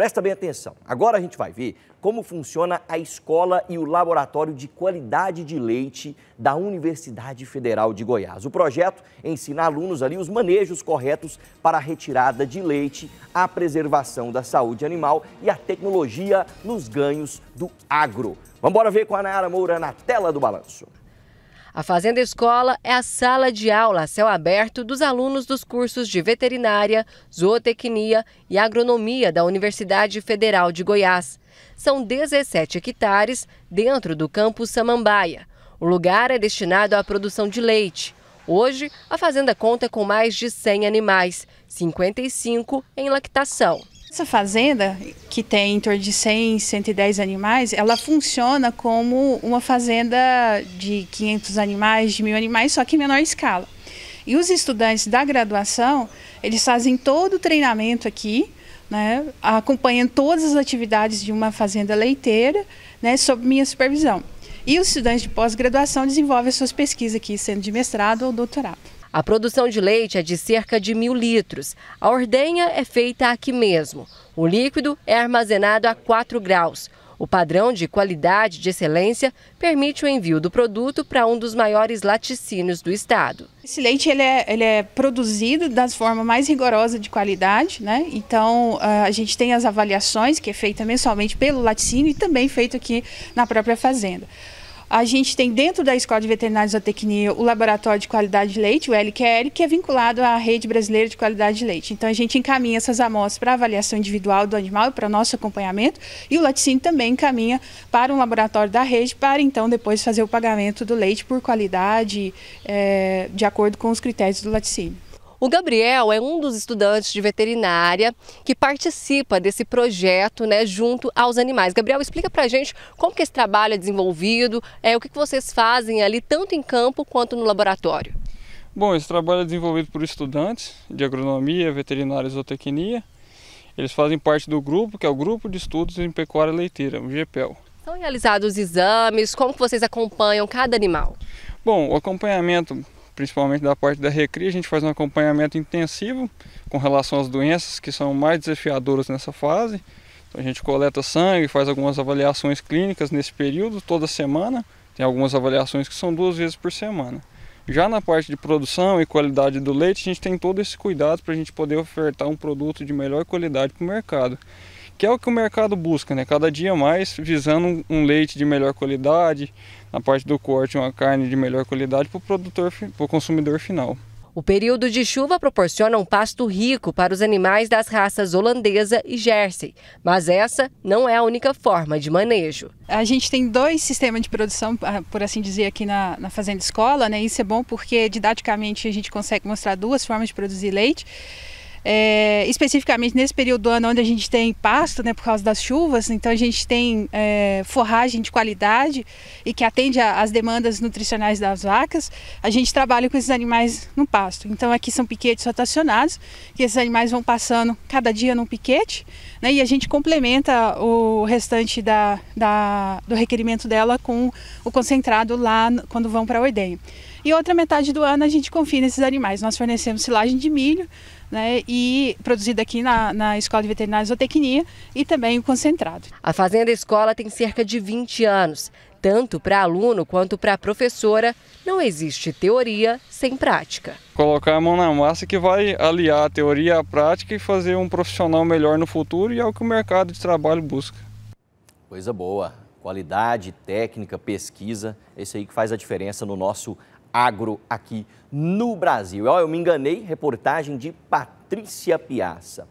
Presta bem atenção. Agora a gente vai ver como funciona a escola e o laboratório de qualidade de leite da Universidade Federal de Goiás. O projeto ensina alunos ali os manejos corretos para a retirada de leite, a preservação da saúde animal e a tecnologia nos ganhos do agro. Vamos ver com a Nayara Moura na tela do balanço. A Fazenda Escola é a sala de aula a céu aberto dos alunos dos cursos de veterinária, zootecnia e agronomia da Universidade Federal de Goiás. São 17 hectares dentro do campus Samambaia. O lugar é destinado à produção de leite. Hoje, a fazenda conta com mais de 100 animais, 55 em lactação. Essa fazenda, que tem em torno de 100, 110 animais, ela funciona como uma fazenda de 500 animais, de mil animais, só que em menor escala. E os estudantes da graduação, eles fazem todo o treinamento aqui, né, acompanhando todas as atividades de uma fazenda leiteira, né, sob minha supervisão. E os estudantes de pós-graduação desenvolvem as suas pesquisas aqui, sendo de mestrado ou doutorado. A produção de leite é de cerca de mil litros. A ordenha é feita aqui mesmo. O líquido é armazenado a 4 graus. O padrão de qualidade de excelência permite o envio do produto para um dos maiores laticínios do estado. Esse leite ele é, ele é produzido da forma mais rigorosa de qualidade, né? Então ah, a gente tem as avaliações que é feita mensalmente pelo laticínio e também feito aqui na própria fazenda. A gente tem dentro da Escola de Veterinários da Tecnia o Laboratório de Qualidade de Leite, o LQL, que é vinculado à Rede Brasileira de Qualidade de Leite. Então a gente encaminha essas amostras para avaliação individual do animal, para nosso acompanhamento, e o laticínio também encaminha para um laboratório da rede para então depois fazer o pagamento do leite por qualidade, é, de acordo com os critérios do laticínio. O Gabriel é um dos estudantes de veterinária que participa desse projeto né, junto aos animais. Gabriel, explica pra gente como que esse trabalho é desenvolvido, é, o que, que vocês fazem ali, tanto em campo quanto no laboratório. Bom, esse trabalho é desenvolvido por estudantes de agronomia, veterinária e zootecnia. Eles fazem parte do grupo, que é o Grupo de Estudos em Pecuária Leiteira, o GPEL. São realizados exames, como que vocês acompanham cada animal? Bom, o acompanhamento principalmente da parte da recria, a gente faz um acompanhamento intensivo com relação às doenças que são mais desafiadoras nessa fase. Então a gente coleta sangue, faz algumas avaliações clínicas nesse período, toda semana. Tem algumas avaliações que são duas vezes por semana. Já na parte de produção e qualidade do leite, a gente tem todo esse cuidado para a gente poder ofertar um produto de melhor qualidade para o mercado que é o que o mercado busca, né? Cada dia mais visando um leite de melhor qualidade, na parte do corte uma carne de melhor qualidade para o produtor, para o consumidor final. O período de chuva proporciona um pasto rico para os animais das raças holandesa e jersey, mas essa não é a única forma de manejo. A gente tem dois sistemas de produção, ah, por assim dizer, aqui na, na fazenda escola, né? Isso é bom porque didaticamente a gente consegue mostrar duas formas de produzir leite. É, especificamente nesse período do ano onde a gente tem pasto, né, por causa das chuvas, então a gente tem é, forragem de qualidade e que atende às demandas nutricionais das vacas, a gente trabalha com esses animais no pasto. Então aqui são piquetes rotacionados, que esses animais vão passando cada dia num piquete, né, e a gente complementa o restante da, da, do requerimento dela com o concentrado lá quando vão para a ordenha. E outra metade do ano a gente confia nesses animais. Nós fornecemos silagem de milho, né, e produzido aqui na, na Escola de Veterinária e Zootecnia e também o concentrado. A Fazenda Escola tem cerca de 20 anos. Tanto para aluno quanto para professora, não existe teoria sem prática. Colocar a mão na massa que vai aliar a teoria à prática e fazer um profissional melhor no futuro e é o que o mercado de trabalho busca. Coisa boa qualidade, técnica, pesquisa, isso aí que faz a diferença no nosso agro aqui no Brasil. Eu me enganei, reportagem de Patrícia Piaça.